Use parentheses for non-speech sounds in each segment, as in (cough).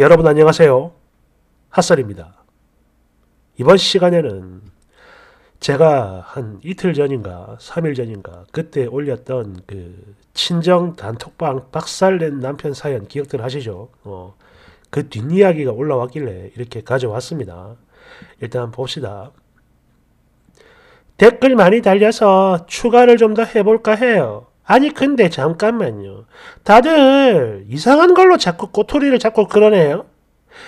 여러분 안녕하세요. 핫설입니다. 이번 시간에는 제가 한 이틀 전인가 3일 전인가 그때 올렸던 그 친정 단톡방 박살낸 남편 사연 기억들 하시죠? 어, 그 뒷이야기가 올라왔길래 이렇게 가져왔습니다. 일단 봅시다. 댓글 많이 달려서 추가를 좀 더 해볼까 해요. 아니 근데 잠깐만요. 다들 이상한 걸로 자꾸 꼬투리를 잡고 그러네요.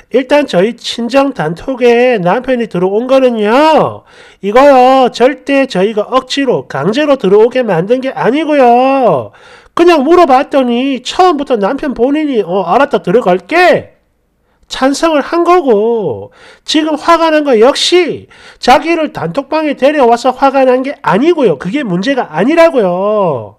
일단 저희 친정 단톡에 남편이 들어온 거는요. 이거요. 절대 저희가 억지로 강제로 들어오게 만든 게 아니고요. 그냥 물어봤더니 처음부터 남편 본인이 어 알았다 들어갈게. 찬성을 한 거고 지금 화가 난 거 역시 자기를 단톡방에 데려와서 화가 난 게 아니고요. 그게 문제가 아니라고요.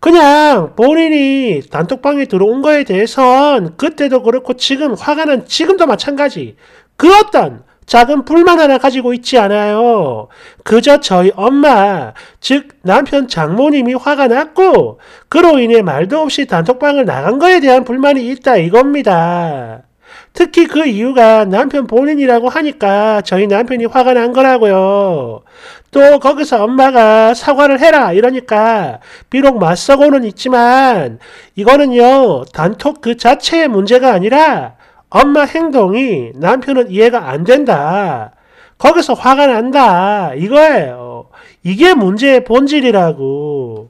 그냥 본인이 단톡방에 들어온 거에 대해선 그때도 그렇고 지금 화가 난 지금도 마찬가지. 그 어떤 작은 불만 하나 가지고 있지 않아요. 그저 저희 엄마, 즉 남편 장모님이 화가 났고 그로 인해 말도 없이 단톡방을 나간 거에 대한 불만이 있다 이겁니다. 특히 그 이유가 남편 본인이라고 하니까 저희 남편이 화가 난 거라고요. 또 거기서 엄마가 사과를 해라 이러니까 비록 맞서고는 있지만 이거는요 단톡 그 자체의 문제가 아니라 엄마 행동이 남편은 이해가 안 된다. 거기서 화가 난다. 이거예요. 이게 문제의 본질이라고.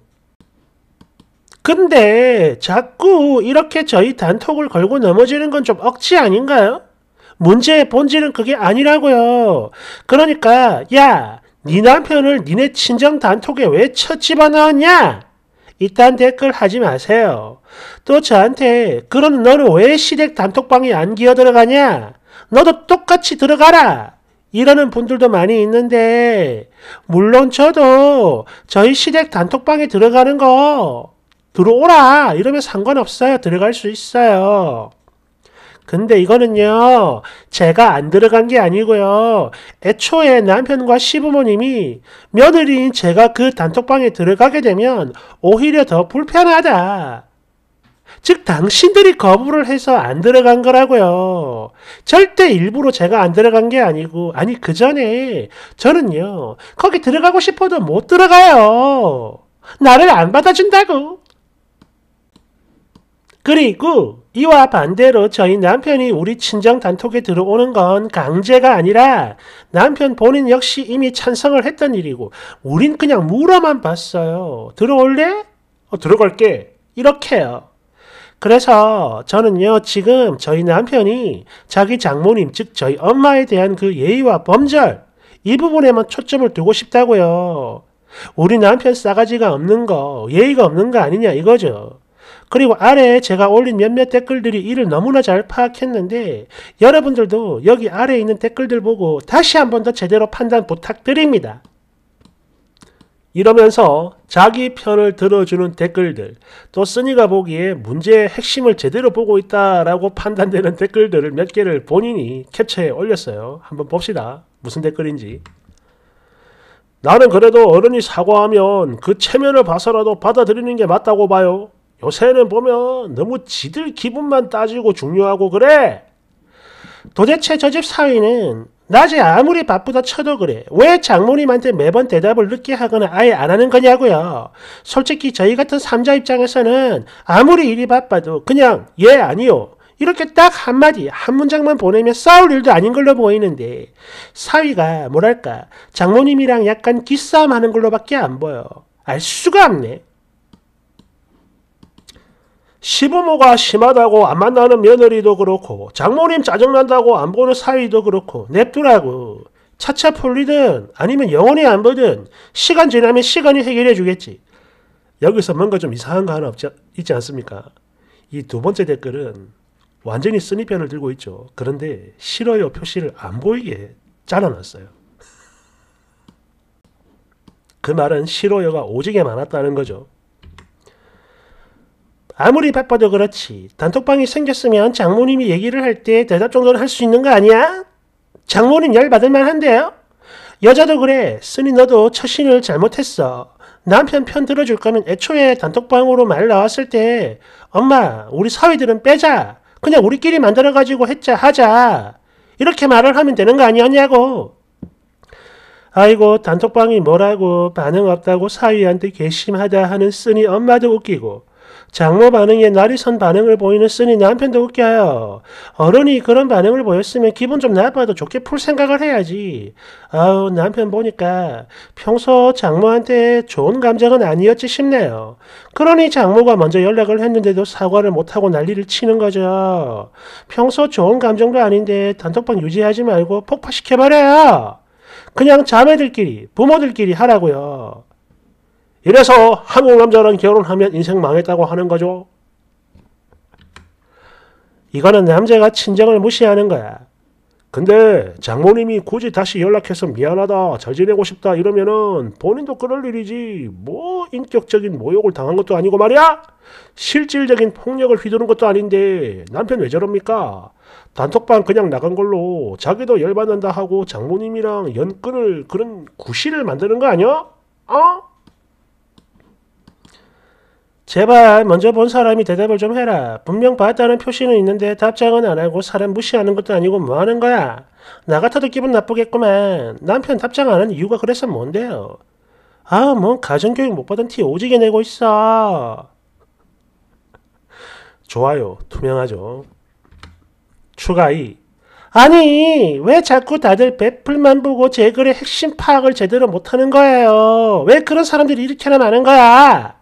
근데 자꾸 이렇게 저희 단톡을 걸고 넘어지는 건 좀 억지 아닌가요? 문제의 본질은 그게 아니라고요. 그러니까 야, 네 남편을 니네 친정 단톡에 왜첫 집어넣었냐? 이딴 댓글 하지 마세요. 또 저한테 그런 너는 왜 시댁 단톡방에 안 기어 들어가냐? 너도 똑같이 들어가라! 이러는 분들도 많이 있는데 물론 저도 저희 시댁 단톡방에 들어가는 거 들어오라! 이러면 상관없어요. 들어갈 수 있어요. 근데 이거는요, 제가 안 들어간 게 아니고요. 애초에 남편과 시부모님이 며느리인 제가 그 단톡방에 들어가게 되면 오히려 더 불편하다. 즉, 당신들이 거부를 해서 안 들어간 거라고요. 절대 일부러 제가 안 들어간 게 아니고, 아니, 그 전에 저는요, 거기 들어가고 싶어도 못 들어가요. 나를 안 받아준다고. 그리고 이와 반대로 저희 남편이 우리 친정 단톡에 들어오는 건 강제가 아니라 남편 본인 역시 이미 찬성을 했던 일이고 우린 그냥 물어만 봤어요. 들어올래? 어, 들어갈게. 이렇게요. 그래서 저는요, 지금 저희 남편이 자기 장모님, 즉 저희 엄마에 대한 그 예의와 범절, 이 부분에만 초점을 두고 싶다고요. 우리 남편 싸가지가 없는 거, 예의가 없는 거 아니냐 이거죠. 그리고 아래에 제가 올린 몇몇 댓글들이 이를 너무나 잘 파악했는데 여러분들도 여기 아래에 있는 댓글들 보고 다시 한 번 더 제대로 판단 부탁드립니다. 이러면서 자기 편을 들어주는 댓글들, 또 쓰니가 보기에 문제의 핵심을 제대로 보고 있다라고 판단되는 댓글들을 몇 개를 본인이 캡처해 올렸어요. 한번 봅시다. 무슨 댓글인지. 나는 그래도 어른이 사과하면 그 체면을 봐서라도 받아들이는 게 맞다고 봐요. 요새는 보면 너무 지들 기분만 따지고 중요하고 그래. 도대체 저 집 사위는 낮에 아무리 바쁘다 쳐도 그래. 왜 장모님한테 매번 대답을 늦게 하거나 아예 안 하는 거냐고요. 솔직히 저희 같은 삼자 입장에서는 아무리 일이 바빠도 그냥 예 아니요. 이렇게 딱 한마디, 한 문장만 보내면 싸울 일도 아닌 걸로 보이는데, 사위가, 뭐랄까, 장모님이랑 약간 기싸움 하는 걸로밖에 안 보여. 알 수가 없네. 시부모가 심하다고 안 만나는 며느리도 그렇고 장모님 짜증난다고 안 보는 사이도 그렇고 냅두라고 차차 풀리든 아니면 영원히 안 보든 시간 지나면 시간이 해결해 주겠지. 여기서 뭔가 좀 이상한 거 하나 없지, 있지 않습니까? 이 두 번째 댓글은 완전히 쓰니 편을 들고 있죠. 그런데 싫어요 표시를 안 보이게 잘라놨어요. 그 말은 싫어요가 오지게 많았다는 거죠. 아무리 바빠도 그렇지. 단톡방이 생겼으면 장모님이 얘기를 할 때 대답 정도는 할 수 있는 거 아니야? 장모님 열받을 만한데요? 여자도 그래. 쓰니 너도 처신을 잘못했어. 남편 편 들어줄 거면 애초에 단톡방으로 말 나왔을 때 엄마 우리 사위들은 빼자. 그냥 우리끼리 만들어가지고 했자 하자. 이렇게 말을 하면 되는 거 아니었냐고. 아이고 단톡방이 뭐라고 반응 없다고 사위한테 괘씸하다 하는 쓰니 엄마도 웃기고 장모 반응에 날이 선 반응을 보이는 쓰니 남편도 웃겨요. 어른이 그런 반응을 보였으면 기분 좀 나빠도 좋게 풀 생각을 해야지. 아우 남편 보니까 평소 장모한테 좋은 감정은 아니었지 싶네요. 그러니 장모가 먼저 연락을 했는데도 사과를 못하고 난리를 치는 거죠. 평소 좋은 감정도 아닌데 단톡방 유지하지 말고 폭파시켜버려요. 그냥 자매들끼리 부모들끼리 하라고요. 이래서 한국 남자랑 결혼하면 인생 망했다고 하는 거죠. 이거는 남자가 친정을 무시하는 거야. 근데 장모님이 굳이 다시 연락해서 미안하다, 잘 지내고 싶다 이러면은 본인도 그럴 일이지 뭐 인격적인 모욕을 당한 것도 아니고 말이야? 실질적인 폭력을 휘두른 것도 아닌데 남편 왜 저럽니까? 단톡방 그냥 나간 걸로 자기도 열받는다 하고 장모님이랑 연끈을 그런 구실을 만드는 거 아니야? 어? 제발 먼저 본 사람이 대답을 좀 해라. 분명 봤다는 표시는 있는데 답장은 안 하고 사람 무시하는 것도 아니고 뭐 하는 거야. 나 같아도 기분 나쁘겠구만. 남편 답장 안 하는 이유가 그래서 뭔데요? 아, 뭔 가정교육 못 받은 티 오지게 내고 있어. 좋아요. 투명하죠. 추가 2. 아니, 왜 자꾸 다들 베풀만 보고 제 글의 핵심 파악을 제대로 못하는 거예요? 왜 그런 사람들이 이렇게나 많은 거야?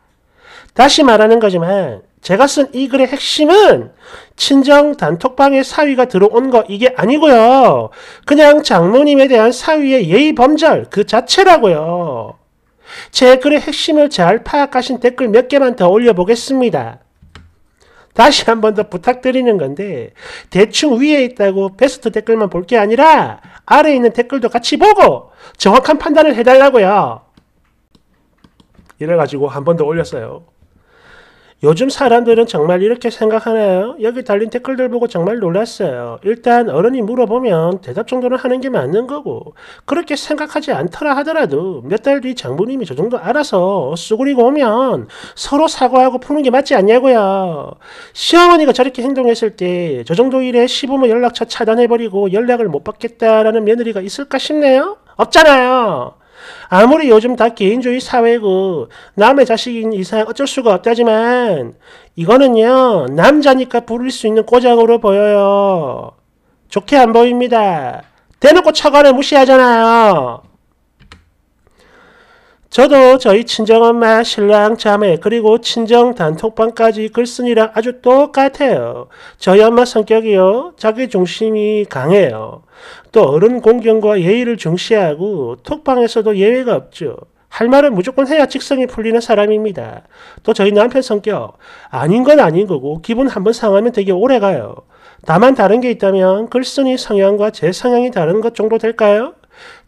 다시 말하는 거지만 제가 쓴 이 글의 핵심은 친정 단톡방에 사위가 들어온 거 이게 아니고요. 그냥 장모님에 대한 사위의 예의 범절 그 자체라고요. 제 글의 핵심을 잘 파악하신 댓글 몇 개만 더 올려보겠습니다. 다시 한 번 더 부탁드리는 건데 대충 위에 있다고 베스트 댓글만 볼 게 아니라 아래에 있는 댓글도 같이 보고 정확한 판단을 해달라고요. 이래가지고 한 번 더 올렸어요. 요즘 사람들은 정말 이렇게 생각하나요? 여기 달린 댓글들 보고 정말 놀랐어요. 일단 어른이 물어보면 대답 정도는 하는 게 맞는 거고 그렇게 생각하지 않더라 하더라도 몇 달 뒤 장모님이 저 정도 알아서 쏘그리고 오면 서로 사과하고 푸는 게 맞지 않냐고요. 시어머니가 저렇게 행동했을 때 저 정도 일에 시부모 연락처 차단해버리고 연락을 못 받겠다라는 며느리가 있을까 싶네요? 없잖아요. 아무리 요즘 다 개인주의 사회고 남의 자식인 이상 어쩔 수가 없다지만 이거는요 남자니까 부릴 수 있는 꼬장으로 보여요. 좋게 안 보입니다. 대놓고 처간을 무시하잖아요. 저도 저희 친정엄마, 신랑, 자매, 그리고 친정 단톡방까지 글쓴이랑 아주 똑같아요. 저희 엄마 성격이요. 자기 중심이 강해요. 또 어른 공경과 예의를 중시하고 톡방에서도 예외가 없죠. 할 말은 무조건 해야 직성이 풀리는 사람입니다. 또 저희 남편 성격 아닌 건 아닌 거고 기분 한번 상하면 되게 오래 가요. 다만 다른 게 있다면 글쓴이 성향과 제 성향이 다른 것 정도 될까요?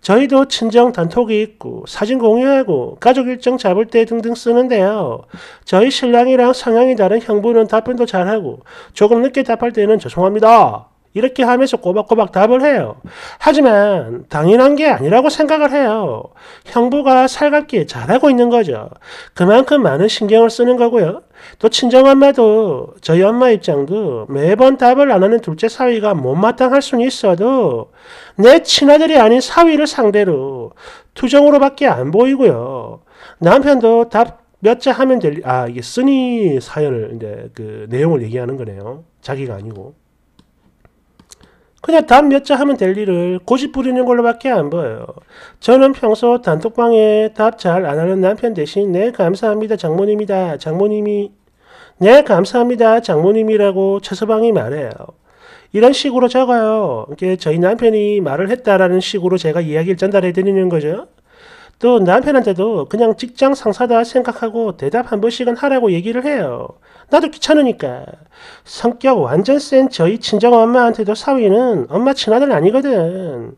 저희도 친정 단톡이 있고 사진 공유하고 가족 일정 잡을 때 등등 쓰는데요. 저희 신랑이랑 성향이 다른 형부는 답변도 잘하고 조금 늦게 답할 때는 죄송합니다. 이렇게 하면서 꼬박꼬박 답을 해요. 하지만 당연한 게 아니라고 생각을 해요. 형부가 살갑게 잘하고 있는 거죠. 그만큼 많은 신경을 쓰는 거고요. 또 친정엄마도 저희 엄마 입장도 매번 답을 안 하는 둘째 사위가 못마땅할 수는 있어도 내 친아들이 아닌 사위를 상대로 투정으로밖에 안 보이고요. 남편도 답 몇 자 하면 될, 아, 이게 쓰니 사연을, 이제 그 내용을 얘기하는 거네요. 자기가 아니고. 그냥 답 몇 자 하면 될 일을 고집 부리는 걸로밖에 안 보여요. 저는 평소 단톡방에 답 잘 안 하는 남편 대신 네 감사합니다 장모님이다 장모님이 네 감사합니다 장모님이라고 최서방이 말해요. 이런 식으로 적어요. 이게 저희 남편이 말을 했다라는 식으로 제가 이야기를 전달해 드리는 거죠. 또 남편한테도 그냥 직장 상사다 생각하고 대답 한 번씩은 하라고 얘기를 해요. 나도 귀찮으니까. 성격 완전 센 저희 친정 엄마한테도 사위는 엄마 친아들 아니거든.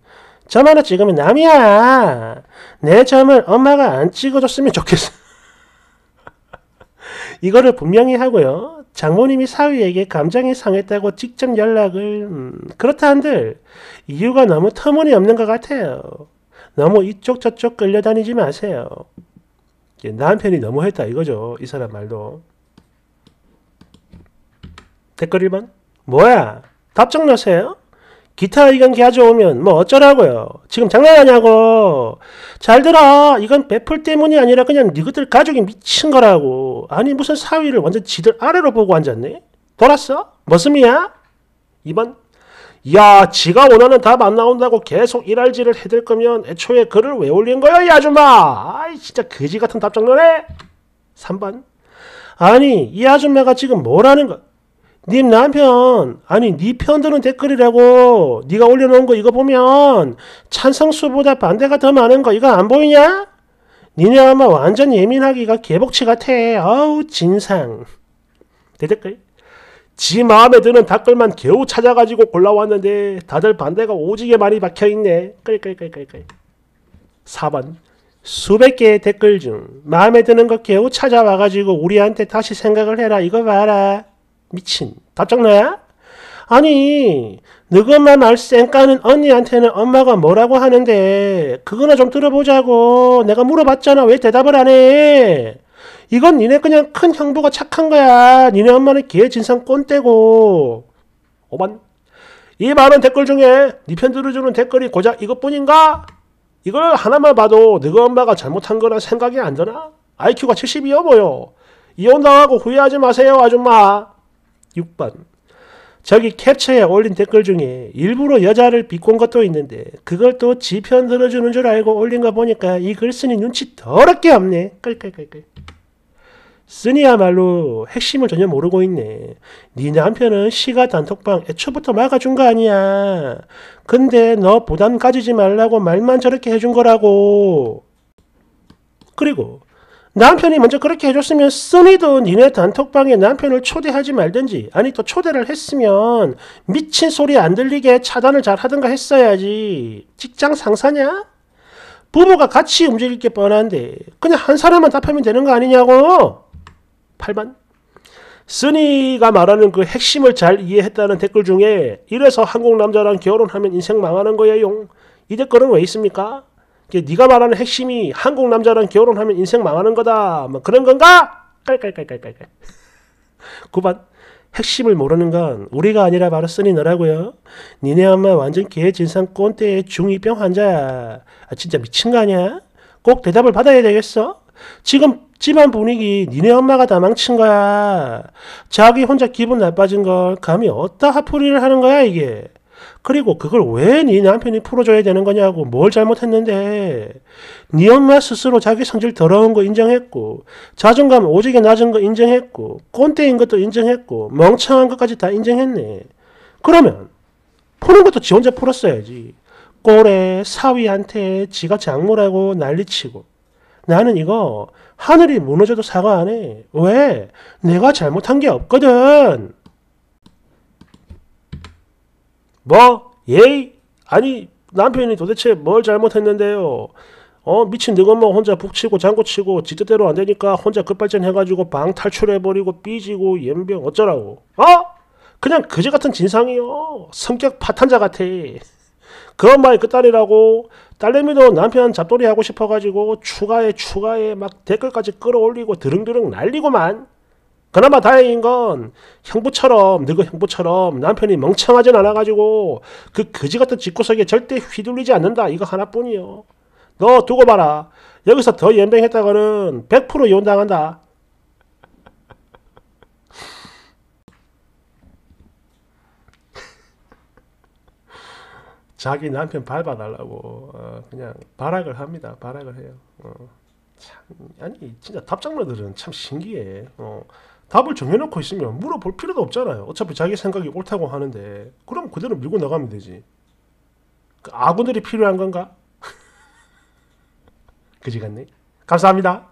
점 하나 찍으면 남이야. 내 점을 엄마가 안 찍어줬으면 좋겠어. (laughs) 이거를 분명히 하고요. 장모님이 사위에게 감정이 상했다고 직접 연락을 음, 그렇다 한들 이유가 너무 터무니없는 것 같아요. 너무 이쪽 저쪽 끌려다니지 마세요. 남편이 너무했다 이거죠. 이 사람 말도. 댓글 1번. 뭐야? 답장 나세요 기타 의견 가져오면 뭐 어쩌라고요? 지금 장난하냐고. 잘 들어. 이건 베풀 때문이 아니라 그냥 니그들 가족이 미친 거라고. 아니 무슨 사위를 완전 지들 아래로 보고 앉았네? 돌았어? 머슴이야? 2번. 야, 지가 원하는 답 안 나온다고 계속 일할지를 해댈 거면 애초에 글을 왜 올린 거야, 이 아줌마? 아이, 진짜 거지 같은 답장너네 3번. 아니, 이 아줌마가 지금 뭐라는 거? 님 남편 아니 네 편드는 댓글이라고 니가 올려놓은 거 이거 보면 찬성수보다 반대가 더 많은 거 이거 안 보이냐? 니네 아마 완전 예민하기가 개복치 같아. 어우 진상. 내댓글지 마음에 드는 댓글만 겨우 찾아가지고 골라왔는데 다들 반대가 오지게 많이 박혀있네. 끌끌끌끌끌. 4번. 수백 개의 댓글 중 마음에 드는 거 겨우 찾아와가지고 우리한테 다시 생각을 해라. 이거 봐라. 미친. 답장나? 아니, 너것마 말쌩 까는 언니한테는 엄마가 뭐라고 하는데, 그거나 좀 들어보자고. 내가 물어봤잖아. 왜 대답을 안 해? 이건 니네 그냥 큰 형부가 착한 거야. 니네 엄마는 개진상 꼰대고. 5번. 이 많은 댓글 중에 니편 네 들어주는 댓글이 고작 이것뿐인가? 이걸 하나만 봐도 너그 엄마가 잘못한 거란 생각이 안 드나? IQ가 70이여 보여. 이혼당하고 후회하지 마세요, 아줌마. 6번. 저기 캡처에 올린 댓글 중에 일부러 여자를 비꼰 것도 있는데 그걸 또 지편 들어주는 줄 알고 올린 거 보니까 이 글쓰이 눈치 더럽게 없네. 끌끌끌끌. 쓰니야말로 핵심을 전혀 모르고 있네. 네 남편은 시가 단톡방 애초부터 막아준 거 아니야. 근데 너 부담 가지지 말라고 말만 저렇게 해준 거라고. 그리고 남편이 먼저 그렇게 해줬으면 쓰니도 니네 단톡방에 남편을 초대하지 말든지 아니 또 초대를 했으면 미친 소리 안 들리게 차단을 잘 하든가 했어야지 직장 상사냐? 부부가 같이 움직일 게 뻔한데 그냥 한 사람만 답하면 되는 거 아니냐고 8번 쓰니가 말하는 그 핵심을 잘 이해했다는 댓글 중에 이래서 한국 남자랑 결혼하면 인생 망하는 거예요 이 댓글은 왜 있습니까? 예, 네가 말하는 핵심이 한국 남자랑 결혼하면 인생 망하는 거다. 뭐 그런 건가? 깔깔깔깔깔깔. 9번. 핵심을 모르는 건 우리가 아니라 바로 쓰니 너라고요. 니네 엄마 완전 개진상 꼰대의 중이병 환자야. 아, 진짜 미친 거 아니야? 꼭 대답을 받아야 되겠어? 지금 집안 분위기 니네 엄마가 다 망친 거야. 자기 혼자 기분 나빠진 걸 감히 어따 하풀이를 하는 거야 이게. 그리고 그걸 왜 네 남편이 풀어줘야 되는 거냐고 뭘 잘못했는데 네 엄마 스스로 자기 성질 더러운 거 인정했고 자존감 오지게 낮은 거 인정했고 꼰대인 것도 인정했고 멍청한 것까지 다 인정했네. 그러면 푸는 것도 지 혼자 풀었어야지. 꼴에 사위한테 지가 장모라고 난리치고 나는 이거 하늘이 무너져도 사과 안 해. 왜? 내가 잘못한 게 없거든. 뭐? 예이? 아니 남편이 도대체 뭘 잘못했는데요? 어 미친 늙은마 혼자 북치고 장구치고 지 뜻대로 안 되니까 혼자 급발전 해가지고 방 탈출해버리고 삐지고 연병 어쩌라고 어? 그냥 그제 같은 진상이요 성격 파탄자 같아 그런 말이 끝딸이라고 그 딸내미도 남편 잡돌이 하고 싶어가지고 추가에 추가에 막 댓글까지 끌어올리고 드릉드릉 날리고만 그나마 다행인 건 형부처럼 늙은 형부처럼 남편이 멍청하진 않아가지고 그 거지같은 집구석에 절대 휘둘리지 않는다 이거 하나뿐이요 너 두고 봐라 여기서 더 연병했다가는 100% 이혼당한다 (laughs) 자기 남편 밟아달라고 어, 그냥 발악을 합니다 발악을 해요 어. 참, 아니 진짜 답장러들은 참 신기해 어. 답을 정해놓고 있으면 물어볼 필요도 없잖아요. 어차피 자기 생각이 옳다고 하는데 그럼 그대로 밀고 나가면 되지. 그 아군들이 필요한 건가? (laughs) 그지 같네. 감사합니다.